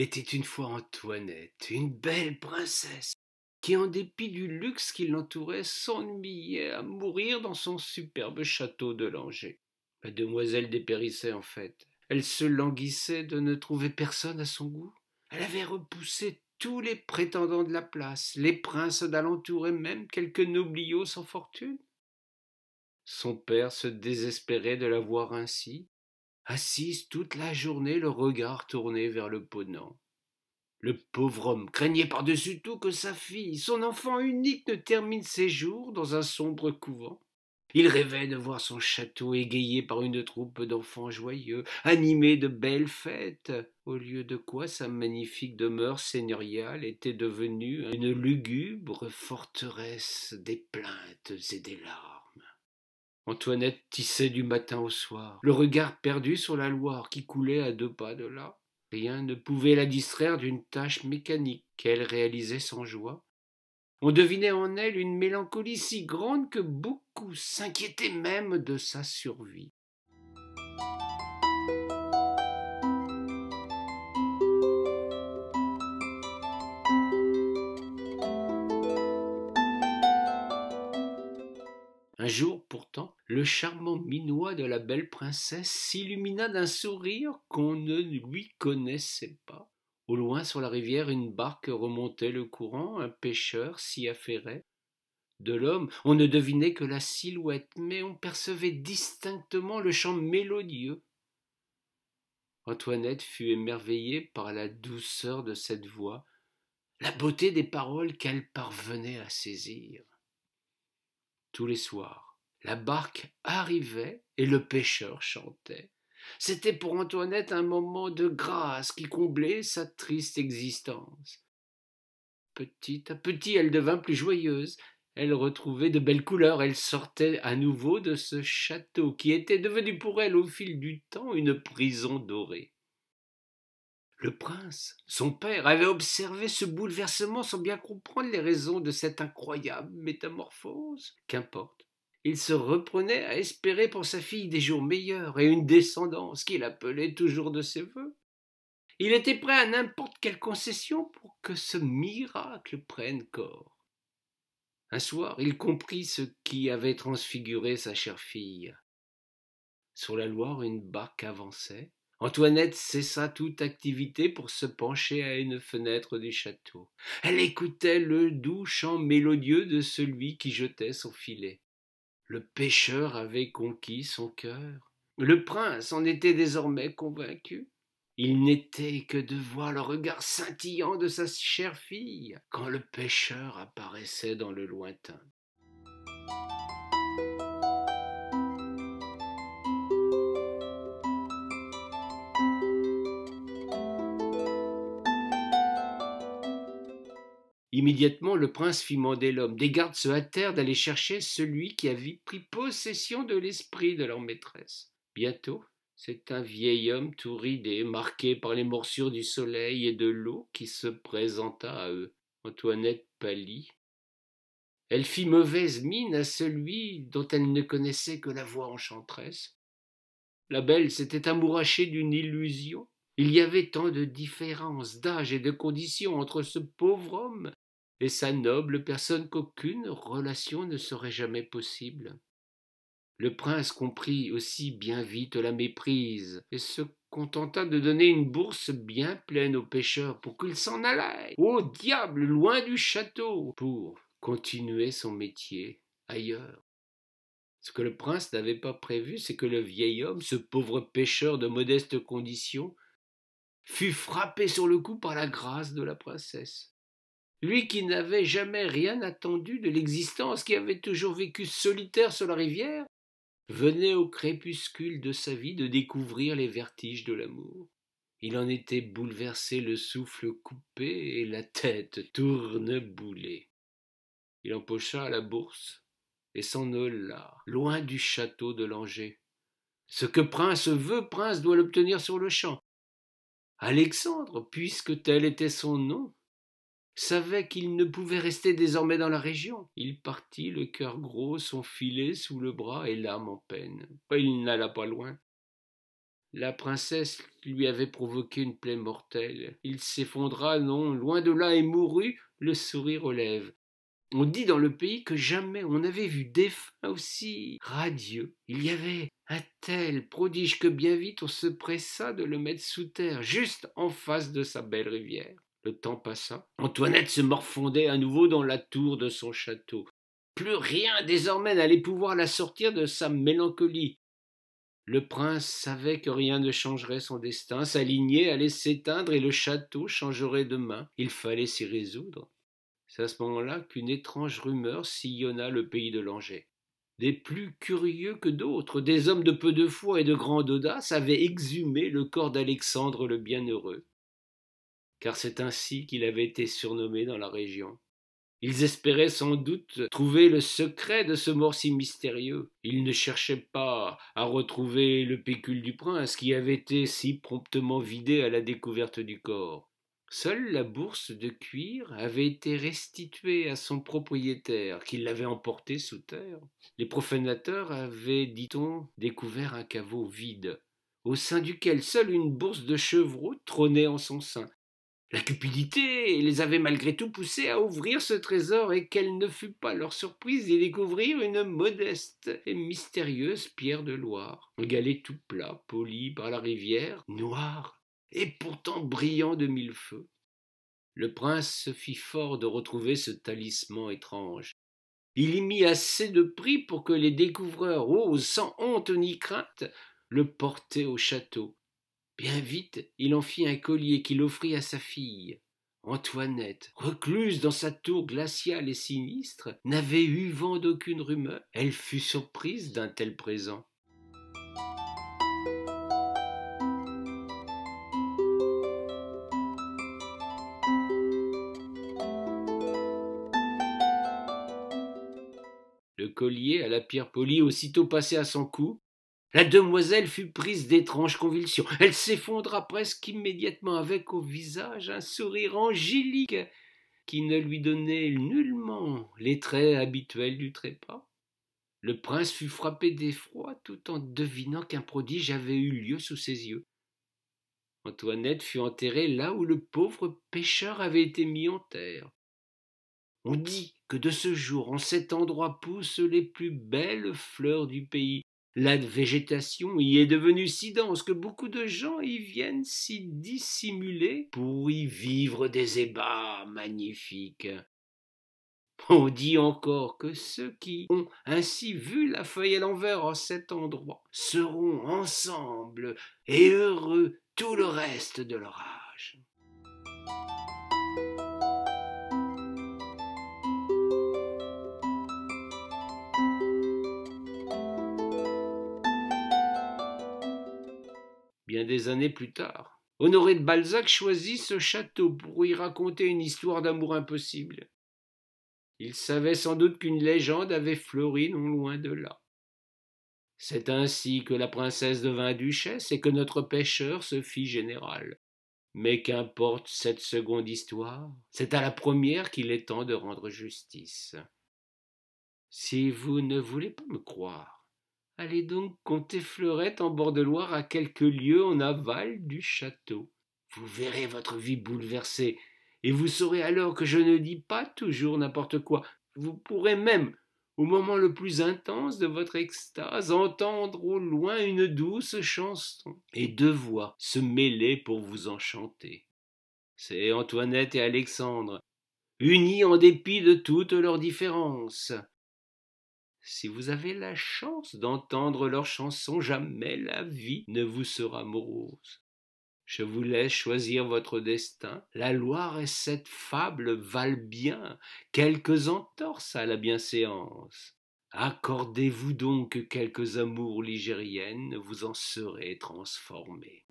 était une fois Antoinette, une belle princesse, qui, en dépit du luxe qui l'entourait, s'ennuyait à mourir dans son superbe château de Langeais. La demoiselle dépérissait en fait. Elle se languissait de ne trouver personne à son goût. Elle avait repoussé tous les prétendants de la place, les princes d'alentour et même quelques nobliaux sans fortune. Son père se désespérait de la voir ainsi, assise toute la journée le regard tourné vers le ponant. Le pauvre homme craignait par-dessus tout que sa fille, son enfant unique, ne termine ses jours dans un sombre couvent. Il rêvait de voir son château égayé par une troupe d'enfants joyeux, animé de belles fêtes, au lieu de quoi sa magnifique demeure seigneuriale était devenue une lugubre forteresse des plaintes et des larmes. Antoinette tissait du matin au soir, le regard perdu sur la Loire qui coulait à deux pas de là. Rien ne pouvait la distraire d'une tâche mécanique qu'elle réalisait sans joie. On devinait en elle une mélancolie si grande que beaucoup s'inquiétaient même de sa survie. Un jour, pourtant, le charmant minois de la belle princesse s'illumina d'un sourire qu'on ne lui connaissait pas. Au loin, sur la rivière, une barque remontait le courant, un pêcheur s'y affairait. De l'homme, on ne devinait que la silhouette, mais on percevait distinctement le chant mélodieux. Antoinette fut émerveillée par la douceur de cette voix, la beauté des paroles qu'elle parvenait à saisir tous les soirs. La barque arrivait et le pêcheur chantait. C'était pour Antoinette un moment de grâce qui comblait sa triste existence. Petit à petit, elle devint plus joyeuse. Elle retrouvait de belles couleurs, elle sortait à nouveau de ce château qui était devenu pour elle au fil du temps une prison dorée. Le prince, son père, avait observé ce bouleversement sans bien comprendre les raisons de cette incroyable métamorphose. Qu'importe. Il se reprenait à espérer pour sa fille des jours meilleurs et une descendance qu'il appelait toujours de ses voeux. Il était prêt à n'importe quelle concession pour que ce miracle prenne corps. Un soir, il comprit ce qui avait transfiguré sa chère fille. Sur la Loire, une barque avançait, Antoinette cessa toute activité pour se pencher à une fenêtre du château. Elle écoutait le doux chant mélodieux de celui qui jetait son filet. Le pêcheur avait conquis son cœur. Le prince en était désormais convaincu. Il n'était que de voir le regard scintillant de sa chère fille quand le pêcheur apparaissait dans le lointain. Immédiatement, le prince fit mander l'homme. Des gardes se hâtèrent d'aller chercher celui qui avait pris possession de l'esprit de leur maîtresse. Bientôt, c'est un vieil homme tout ridé, marqué par les morsures du soleil et de l'eau, qui se présenta à eux. Antoinette pâlit. Elle fit mauvaise mine à celui dont elle ne connaissait que la voix enchanteresse. La belle s'était amourachée d'une illusion. Il y avait tant de différences d'âge et de conditions entre ce pauvre homme et sa noble personne qu'aucune relation ne serait jamais possible. Le prince comprit aussi bien vite la méprise, et se contenta de donner une bourse bien pleine au pêcheur pour qu'il s'en allât au diable, loin du château, pour continuer son métier ailleurs. Ce que le prince n'avait pas prévu, c'est que le vieil homme, ce pauvre pêcheur de modeste condition, fut frappé sur le coup par la grâce de la princesse lui qui n'avait jamais rien attendu de l'existence, qui avait toujours vécu solitaire sur la rivière, venait au crépuscule de sa vie de découvrir les vertiges de l'amour. Il en était bouleversé, le souffle coupé et la tête tourneboulée. Il empocha la bourse et s'en alla, loin du château de Langeais. Ce que prince veut, prince doit l'obtenir sur le champ. Alexandre, puisque tel était son nom, savait qu'il ne pouvait rester désormais dans la région. Il partit, le cœur gros, son filet sous le bras et l'âme en peine. Il n'alla pas loin. La princesse lui avait provoqué une plaie mortelle. Il s'effondra, non, loin de là, et mourut, le sourire aux lèvres. On dit dans le pays que jamais on n'avait vu défunt aussi radieux. Il y avait un tel prodige que bien vite on se pressa de le mettre sous terre, juste en face de sa belle rivière. Le temps passa. Antoinette se morfondait à nouveau dans la tour de son château. Plus rien désormais n'allait pouvoir la sortir de sa mélancolie. Le prince savait que rien ne changerait son destin, sa lignée allait s'éteindre et le château changerait de main. Il fallait s'y résoudre. C'est à ce moment-là qu'une étrange rumeur sillonna le pays de Langeais. Des plus curieux que d'autres, des hommes de peu de foi et de grande audace avaient exhumé le corps d'Alexandre le Bienheureux car c'est ainsi qu'il avait été surnommé dans la région. Ils espéraient sans doute trouver le secret de ce mort si mystérieux. Ils ne cherchaient pas à retrouver le pécule du prince qui avait été si promptement vidé à la découverte du corps. Seule la bourse de cuir avait été restituée à son propriétaire, qui l'avait emportée sous terre. Les profanateurs avaient, dit-on, découvert un caveau vide, au sein duquel seule une bourse de chevreau trônait en son sein, la cupidité les avait malgré tout poussés à ouvrir ce trésor et quelle ne fut pas leur surprise d'y découvrir une modeste et mystérieuse pierre de Loire, un tout plat, poli par la rivière, noir et pourtant brillant de mille feux. Le prince se fit fort de retrouver ce talisman étrange. Il y mit assez de prix pour que les découvreurs osent, sans honte ni crainte, le porter au château Bien vite, il en fit un collier qu'il offrit à sa fille. Antoinette, recluse dans sa tour glaciale et sinistre, n'avait eu vent d'aucune rumeur. Elle fut surprise d'un tel présent. Le collier à la pierre polie aussitôt passé à son cou, la demoiselle fut prise d'étranges convulsions. Elle s'effondra presque immédiatement avec au visage un sourire angélique qui ne lui donnait nullement les traits habituels du trépas. Le prince fut frappé d'effroi tout en devinant qu'un prodige avait eu lieu sous ses yeux. Antoinette fut enterrée là où le pauvre pêcheur avait été mis en terre. On dit que de ce jour, en cet endroit poussent les plus belles fleurs du pays, la végétation y est devenue si dense que beaucoup de gens y viennent s'y dissimuler pour y vivre des ébats magnifiques. On dit encore que ceux qui ont ainsi vu la feuille à l'envers en cet endroit seront ensemble et heureux tout le reste de leur âge. bien des années plus tard. Honoré de Balzac choisit ce château pour y raconter une histoire d'amour impossible. Il savait sans doute qu'une légende avait fleuri non loin de là. C'est ainsi que la princesse devint duchesse et que notre pêcheur se fit général. Mais qu'importe cette seconde histoire, c'est à la première qu'il est temps de rendre justice. Si vous ne voulez pas me croire, Allez donc compter Fleurette en bord de Loire à quelques lieues en aval du château. Vous verrez votre vie bouleversée, et vous saurez alors que je ne dis pas toujours n'importe quoi. Vous pourrez même, au moment le plus intense de votre extase, entendre au loin une douce chanson, et deux voix se mêler pour vous enchanter. C'est Antoinette et Alexandre, unis en dépit de toutes leurs différences, si vous avez la chance d'entendre leurs chansons, jamais la vie ne vous sera morose. Je vous laisse choisir votre destin. La Loire et cette fable valent bien quelques entorses à la bienséance. Accordez-vous donc quelques amours ligériennes, vous en serez transformés.